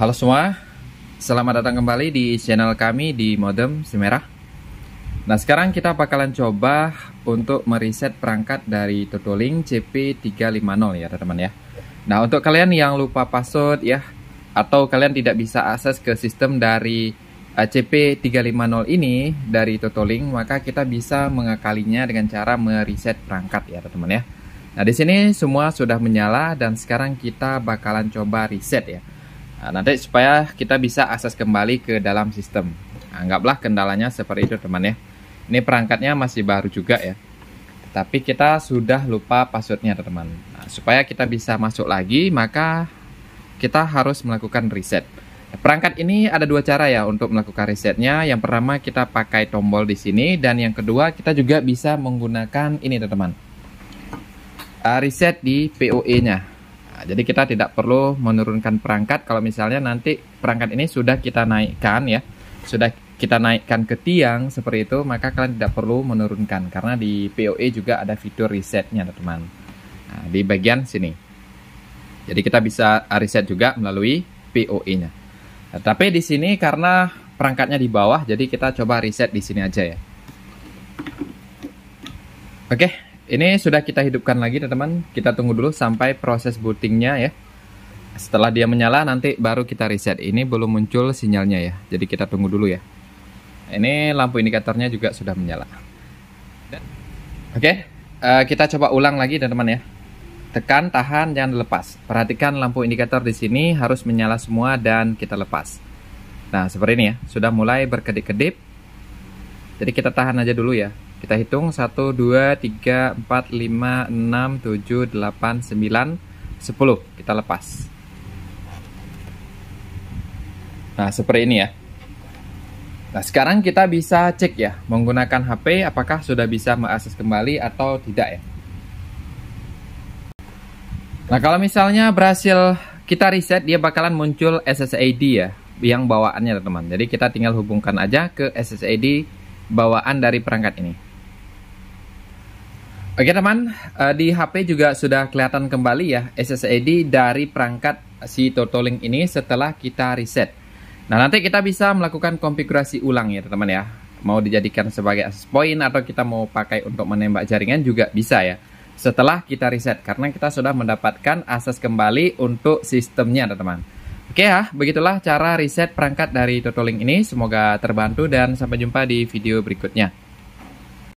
Halo semua, selamat datang kembali di channel kami di Modem Semerah. Nah sekarang kita bakalan coba untuk mereset perangkat dari Totolink CP350 ya teman-teman ya. Nah untuk kalian yang lupa password ya, atau kalian tidak bisa akses ke sistem dari uh, eh, CP350 ini dari Totolink, maka kita bisa mengakalinya dengan cara mereset perangkat ya teman-teman ya. Nah di sini semua sudah menyala dan sekarang kita bakalan coba reset ya. Nah, nanti supaya kita bisa akses kembali ke dalam sistem. Anggaplah kendalanya seperti itu teman ya. Ini perangkatnya masih baru juga ya. Tapi kita sudah lupa passwordnya teman. Nah, supaya kita bisa masuk lagi maka kita harus melakukan reset. Perangkat ini ada dua cara ya untuk melakukan resetnya. Yang pertama kita pakai tombol di sini dan yang kedua kita juga bisa menggunakan ini teman Uh, ah, reset di POE-nya. Nah, jadi kita tidak perlu menurunkan perangkat kalau misalnya nanti perangkat ini sudah kita naikkan ya, sudah kita naikkan ke tiang seperti itu, maka kalian tidak perlu menurunkan karena di POE juga ada fitur resetnya teman. Nah, di bagian sini. Jadi kita bisa reset juga melalui POE-nya. Nah, tapi di sini karena perangkatnya di bawah, jadi kita coba reset di sini aja ya. Oke, ini sudah kita hidupkan lagi teman-teman. Kita tunggu dulu sampai proses bootingnya ya. Setelah dia menyala nanti baru kita reset. Ini belum muncul sinyalnya ya. Jadi kita tunggu dulu ya. Ini lampu indikatornya juga sudah menyala. Oke, okay, uh, eh, kita coba ulang lagi teman-teman ya. Tekan, tahan, jangan lepas. Perhatikan lampu indikator di sini harus menyala semua dan kita lepas. Nah, seperti ini ya. Sudah mulai berkedip-kedip. Jadi kita tahan aja dulu ya. Kita hitung 1, 2, 3, 4, 5, 6, 7, 8, 9, 10 Kita lepas Nah seperti ini ya Nah sekarang kita bisa cek ya Menggunakan HP apakah sudah bisa mengakses kembali atau tidak ya Nah kalau misalnya berhasil kita reset dia bakalan muncul SSID ya yang bawaannya teman-teman jadi kita tinggal hubungkan aja ke SSID bawaan dari perangkat ini Oke teman, eh, di HP juga sudah kelihatan kembali ya SSID dari perangkat si Totolink ini setelah kita reset. Nah nanti kita bisa melakukan konfigurasi ulang ya teman ya. Mau dijadikan sebagai access point atau kita mau pakai untuk menembak jaringan juga bisa ya. Setelah kita reset karena kita sudah mendapatkan akses kembali untuk sistemnya teman. Oke ya, begitulah cara reset perangkat dari Totolink ini. Semoga terbantu dan sampai jumpa di video berikutnya.